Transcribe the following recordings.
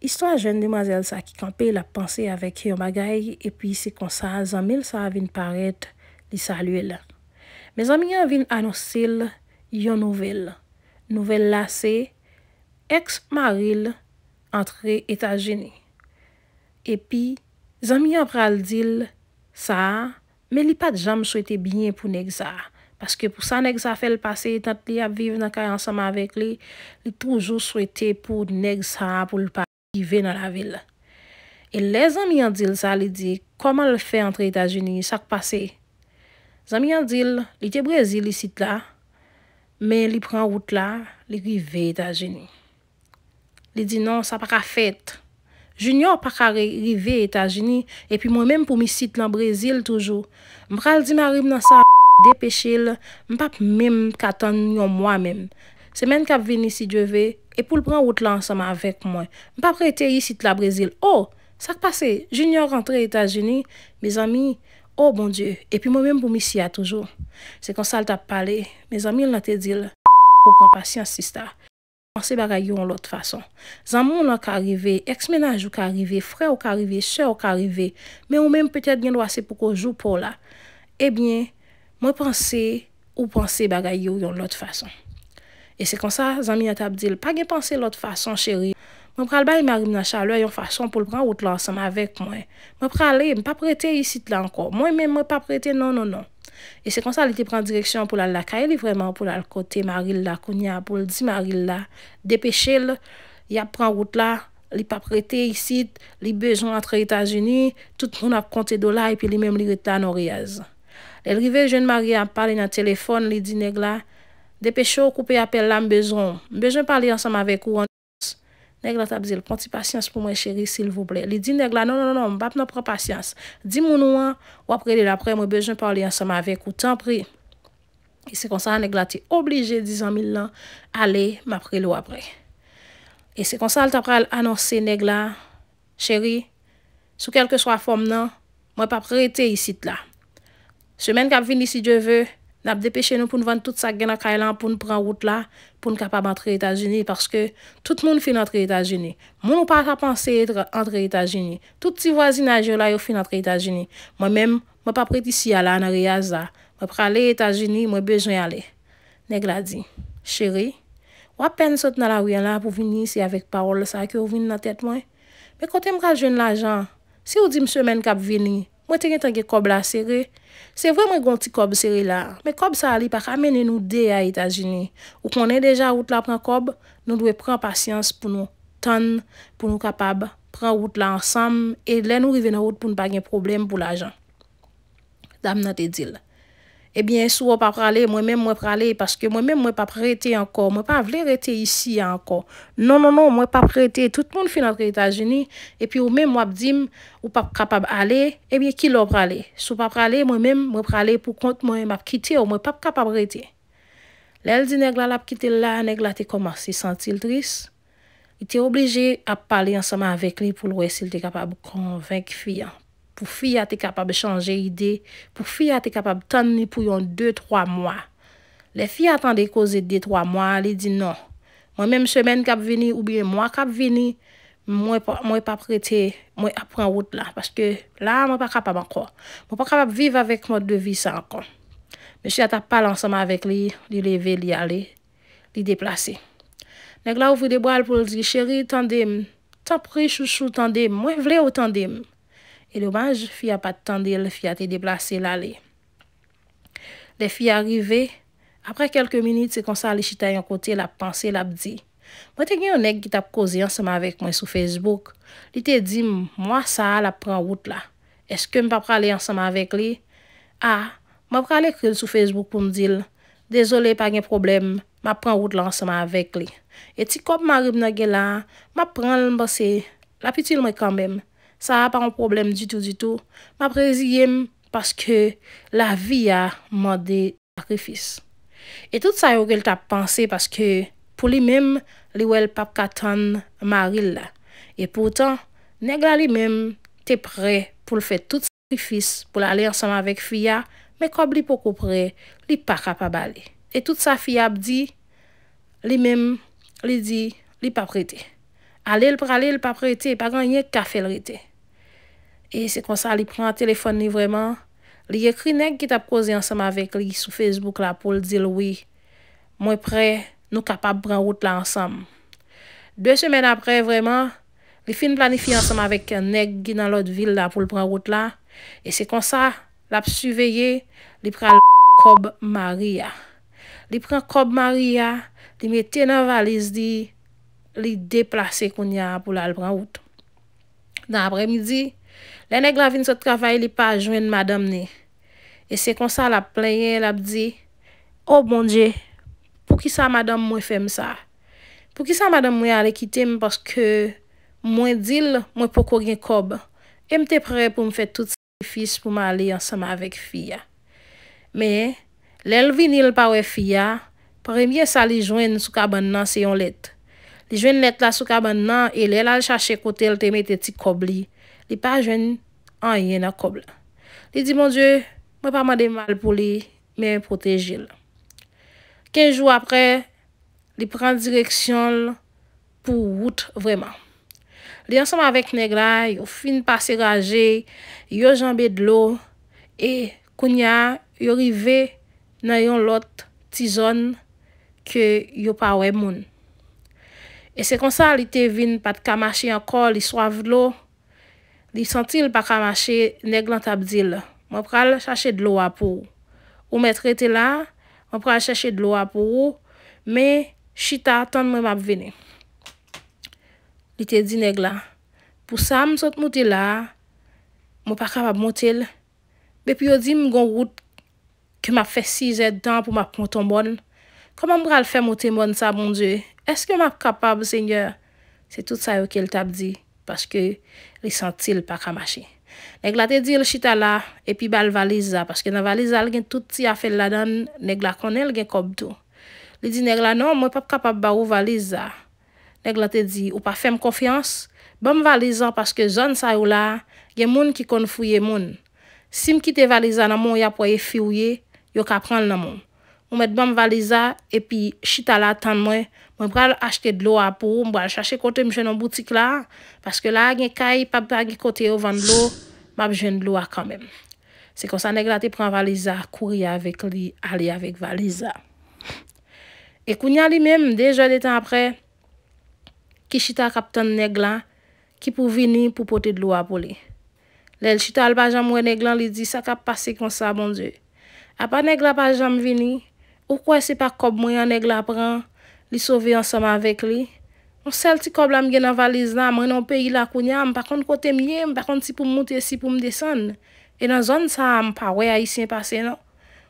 Istwa jen demazel sa ki kanpe la panse avèk yon bagay, epi se konsa, zanmil sa avin paret li salwèl. Me zanmilyan avin anonsil yon nouvel. Nouvel la se, eks maril antre etajeni. Epi, zanmilyan pral dil sa, me li pat jam souwete byen pou neg za. Paske pou sa neg za fel pase, tat li ap viv nan kay ansama avèk li, li toujou souwete pou neg za pou lupak. E le zami yandil sa li di, koman le fe antre Etageni sak pase? Zami yandil, li te Brezil li sit la, men li pren route la, li rive Etageni. Li di, nan, sa pa ka fet. Junior pa ka rive Etageni, epi mwen men pou mi sit nan Brezil toujou. Mwen kal di marym nan sa a f**k depechil, mwen pa mwen katan yon mwen men. Se men kap veni si jeve, E pou l pran wot lan ansama avek mwen. M pa prete yisi tla Brezil. Oh, sa k pase? Junior rentre Etat-Unis. Me zami, oh bon dieu. E pi mwen mwen pou misi ya toujou. Se konsal ta pale, me zami lante dil. O kompasyans sista. Mwen se bagayou an lot fason. Zan moun an ka rive, eksmenaj ou ka rive, fre ou ka rive, che ou ka rive. Men mwen mwen petet gen lwase pou ko jou pou la. E eh bine, mwen panse ou panse bagayou yon lot fason. E se kon sa, zan mi yata ap dil, pa gen panse lot fason cheri. Mwen pral bayi mary mna chalou a yon fason pou l pran wout la ansem avek mwen. Mwen pral li, mpa prete yisit la anko. Mwen men mwen pa prete, non, non, non. E se kon sa, li te pran direksyon pou la lakay, li vreman pou la lkote, mary l la kounya, pou l di mary l la, depeshe l, yap pran wout la, li pa prete yisit, li bejoun antre Etasuni, tout moun ap konte do la, epi li menm li reta nor yaz. El rive, jen mary ap pale nan telefon li dineg la, Depechou koupe apel la mbezon. Mbezon parli ansan ma vek ou an. Negla tab zil, konti pasyans pou mwen cheri sil vouble. Li di negla, non, non, non, mbap nou pran pasyans. Di mounou an, wapre li la pre, mbezon parli ansan ma vek ou. Tanpre. E se konsan, negla ti oblige dizan mil nan, ale, mapre li wapre. E se konsan, el tab pral anonsen, negla, cheri, sou kelke swa fom nan, mwen pap rete isi tla. Semen kap vini si dje vwe, Nap depè chè nou pou nou vande tout sa gen akay lan pou nou pran wout la pou nou kapab antre Etat-Unis. Parce ke tout moun fin antre Etat-Unis. Moun ou pa kapansè etre antre Etat-Unis. Tout ti voisin aje la yo fin antre Etat-Unis. Mwen men, mwen pa prit isi ala nan riyaz la. Mwen prale Etat-Unis, mwen bejwen ale. Neg la di, chèri, wapen sot nan la ouyen la pou vini si avek parol sa ki ou vini nan tèt mwen. Mwen kote mwen kajen la jan, si ou di msemen kap vini, Mwen te gen tanke kob la sere, se vwè mwen gonti kob sere la, men kob sa li pak amene nou de a Itazini. Ou konen deja wout la pran kob, nou dwe pran pasyans pou nou tan, pou nou kapab pran wout la ansam, e lè nou rivene wout pou nou pa gen problem pou la jan. Dam nan te dil. Ebyen eh sou wap prale, mwen mwen mwen prale, paske mwen mwen mwen pap rete anko, mwen pa vle rete isi anko. Non, non, non, mwen pap rete, tout moun fin entre Etats-Unis, epi ou mwen mwen ap dim, ou pap kapab ale, ebyen ki lop prale. Sou wap prale, mwen mwen mwen prale, pou kont mwen mwen ap kite, ou mwen pap kapab rete. Lèl di neg la la ap kite la, neg la te komasi, sentil tris. I te oblije ap pale ansama avek li pou lwe sil te kapab konvenk fiyan. pou fi a te kapab chanje ide, pou fi a te kapab tan ni pou yon 2-3 mwa. Le fi a tan de koze 2-3 mwa, li di non. Mwen menm semen kap vini, oubiye mwa kap vini, mwen pa prete, mwen apren wot la, paske la mwen pa kapab anko. Mwen pa kapab vive avèk mwen de vi 5 an. Me si a tap pal ansama avèk li, li leve, li ale, li deplase. Nèk la ouvi de boal pou li zi, chéri, tan dem, tapri chouchou, tan dem, mwen vle ou tan dem, E lo manj, fi a pat tan dil, fi a te deplase la li. Le fi a rive, apre kelke minit se konsa li chita yon kote la panse la bdi. Mwen te gen yon ek ki tap kozi ansama vek mwen sou Facebook. Li te di, mwa sa la pran wout la. Eske mpa prale ansama vek li? A, mwa prale kril sou Facebook pou mdil. Dezole, pa gen problem, mwa pran wout la ansama vek li. E ti kop mwa rib na gela, mwa pran l mbose. Lapitil mwen kan bem. Sa pa an problem di tou di tou. Ma prezi yem, paske la vi ya mwade sakrifis. E tout sa yo ke l tap panse, paske pou li mem, li wè l pap katan ma ril la. E poutan, neg la li mem, te pre pou l fè tout sakrifis, pou l alè ansem avèk fia, me kob li pokou pre, li pa kapab ale. E tout sa fia ap di, li mem, li di, li pap rete. Ale l prale, li pap rete, pa ganye kafe l rete. E se konsa li pren telefon ni vreman, li ekri neg ki tap kozi ansam avek li sou Facebook la pou li dilwi, mwen pre, nou kapap pren route la ansam. De semen apre vreman, li fin planifi ansam avek neg nan lot vil la pou li pren route la, e se konsa, lap suveyi, li pre l'**kob Maria. Li pren kob Maria, li mwen tenan valise di, li deplase konya pou la l'pren route. Dan apre midi, Le nek la vin sot travay li pa a jwen madam ni. E se konsa la plenye, la bi di, O oh bon dje, pou ki sa madam mwen fem sa? Pou ki sa madam mwen ale kitem, paske mwen dil mwen poko gen kob. E mte pre pou mwen fe tout sifis pou mwen ale ansama vek fiya. Me, le l vinil pa we fiya, pre mwen sa li jwen soukab nan se yon let. Li jwen let la soukab nan, e le l al chache kote l teme te ti kob li. li pa jwen an yen akob la. Li di, mon die, mwen pa man de mal pou li men protejil. Kenjou apre, li pren direksyon pou wout vreman. Li ansanm avek negla, yo fin pase raje, yo janbe dlo, e kounya yo rive nan yon lot tizon ke yo pa we moun. E se konsan li te vin pat kamashi an kol li swav dlo, Li sentil pa kamache neg lan tabdil. Mwen pral chache dlo wap ou. Ou mwen trete la, mwen pral chache dlo wap ou. Men, chita, ton mwen map vene. Li te di neg la. Pou sa msot mwote la, mwen pa kapab mwote l. Be pi yo di mwen gon wout ke mwap fe si zed dan pou mwap mwoton bon. Koman mwen pral fe mwote mon sa, mwen di? Eske mwap kapab, senyor? Se tout sa yo ke l tabdi. paske li sentil pa kamashi. Neg la te di l chita la, epi bal valiza, paske nan valiza l gen touti afe ladan, neg la konen l gen kobdo. Li di neg la, nan mwen pap kapap ba ou valiza. Neg la te di, ou pa fem konfians, bam valiza paske zan sa ou la, gen moun ki kon fuyen moun. Sim ki te valiza nan moun ya pwa e fuyen, yo ka pran nan moun. mwen met bom valiza, epi chita la tan mwen, mwen pral achte dlo a pou, mwen pral chache kote mwen jenon boutik la, paske la gen kay, pap pa gen kote yo van dlo, mwen jen dlo a kanmen. Se kon sa negla te pran valiza, kouri avek li, ali avek valiza. E koun ya li menm, deja de tan apre, ki chita kap tan negla, ki pou vini, pou pote dlo a pou li. Le l chita al pajan mwen neglan, li di sa kap pase kon sa, bon apan negla pajan mwen vini, Ou kwen se pa kob mwen yon neg la pran li sove yon soma vek li? Mwen sel ti kob la mwen gen nan valiz la mwen yon peyi la koun ya mwen pa kont kote mwen yon mwen pa kont ti pou mwote si pou mwen desan. E nan zon sa mwen pa we a yisi yon pase no.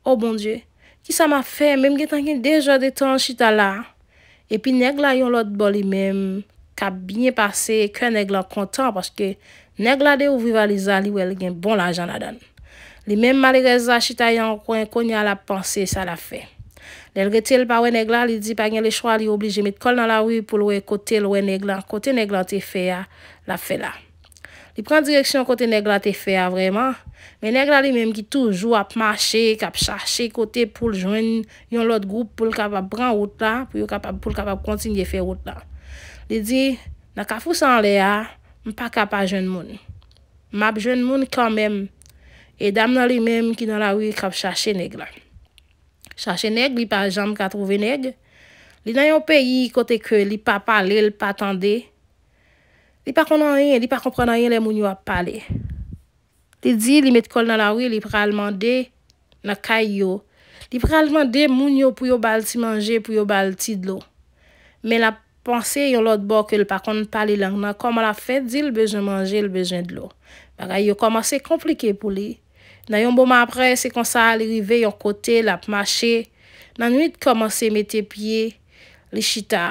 O oh, bon die, ki sa ma fe mwen mwen gen tanken deje de ton chita la. E pi neg la yon lot boli menm kap bine pase ke neg la kontan. Paske neg la de ouvi valiz la li wel gen bon la jan la dan. Li menm mali reza chita yon kon yon la panse sa la fe. Lè lge tel pa wè negla li di pa gen lè chwa li oblije met kol nan la wè pou l wè kote l wè negla. Kote negla te fe ya, la fe la. Li pren direksyon kote negla te fe ya vreman. Men negla li menm ki toujou ap mache, kap chache kote pou l jwen yon lot group pou l kapap bran wot la pou yon kapap pou l kapap kontinye fe wot la. Li di, la kafou san le a, m pa kap a jwen moun. M ap jwen moun kan menm, e dam nan li menm ki nan la wè kap chache negla. Chache neg li pa jam katrouve neg. Li nan yon peyi kote ke li pa pale, li pa tende. Li pa konan en, li pa konpran en le moun yo ap pale. Li di li met kol nan la ou, li prealman de na kay yo. Li prealman de moun yo pou yo balti manje, pou yo balti de lo. Men la panse yon lot bok, li pa konan pale lang nan koma la fet di le bejen manje, le bejen de lo. Bagay yo koman se komplike pou li. Nan yon bom apre, se konsal li rive yon kote, la p'mache, nan nwit komanse mette pye, li chita.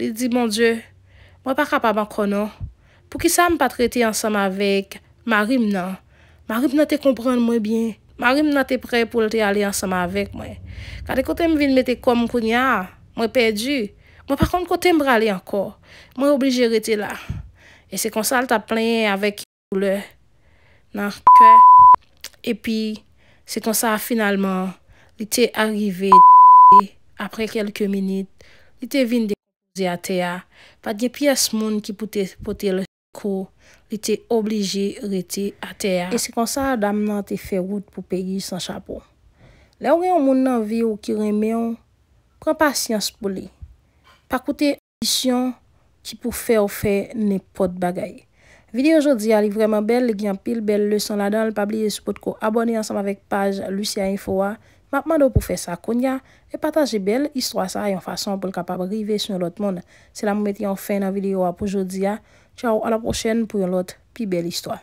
Li di, mon die, mwen pa kapab an kono. Pou ki sa mpa trete ansam avek, ma rim non? non, non, nan. Ma rim nan te kompran mwen bien. Ma rim nan te pre pou lte ale ansam avek mwen. Kade kote mwen vile mette kom kounya, mwen pedju. Mwen pa kon kote mbrale anko. Mwen obli jere te la. E se konsal ta plenye avek koule. Nan kote. E pi, se kon sa finalman, li te arrive d*** apre kelke minute, li te vin de k*** a te a, pa diye piye smoun ki pote le k***, li te oblije rete a te a. E se kon sa, dam nan te fe route pou peyi san chapon. Le oryon moun nan vi ou ki remeyon, kwa pasyans pou li. Pa koute adisyon ki pou fe ou fe, ne pot bagayi. Video jodi a li vreman bel, li gyan pil bel le son la dan, li pabliye sou pot ko abone ansanm avek page Lucia Info wa. Mapman do pou fe sa konya, e pataje bel istwa sa yon fason pou l kapab rive sou nou lot moun. Se la mou meti yon fin nan video wa pou jodi a. Tchao, an la prochen pou yon lot pi bel istwa.